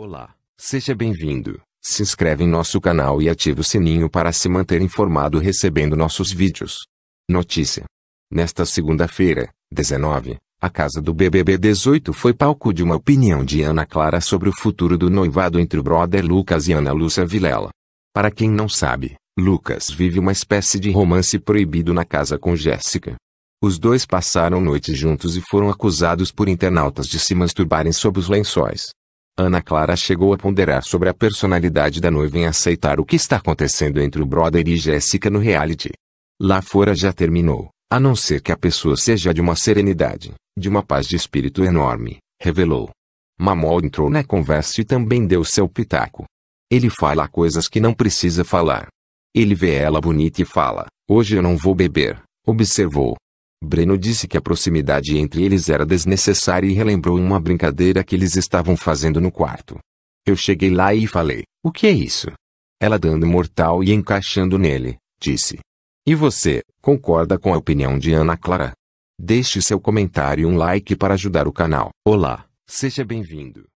Olá, seja bem-vindo. Se inscreve em nosso canal e ative o sininho para se manter informado recebendo nossos vídeos. Notícia: Nesta segunda-feira, 19, a casa do BBB 18 foi palco de uma opinião de Ana Clara sobre o futuro do noivado entre o brother Lucas e Ana Lúcia Vilela. Para quem não sabe, Lucas vive uma espécie de romance proibido na casa com Jéssica. Os dois passaram noites juntos e foram acusados por internautas de se masturbarem sob os lençóis. Ana Clara chegou a ponderar sobre a personalidade da noiva em aceitar o que está acontecendo entre o brother e Jéssica no reality. Lá fora já terminou, a não ser que a pessoa seja de uma serenidade, de uma paz de espírito enorme, revelou. Mamol entrou na conversa e também deu seu pitaco. Ele fala coisas que não precisa falar. Ele vê ela bonita e fala: Hoje eu não vou beber, observou. Breno disse que a proximidade entre eles era desnecessária e relembrou uma brincadeira que eles estavam fazendo no quarto. Eu cheguei lá e falei: O que é isso? Ela dando mortal e encaixando nele, disse. E você, concorda com a opinião de Ana Clara? Deixe seu comentário e um like para ajudar o canal. Olá, seja bem-vindo.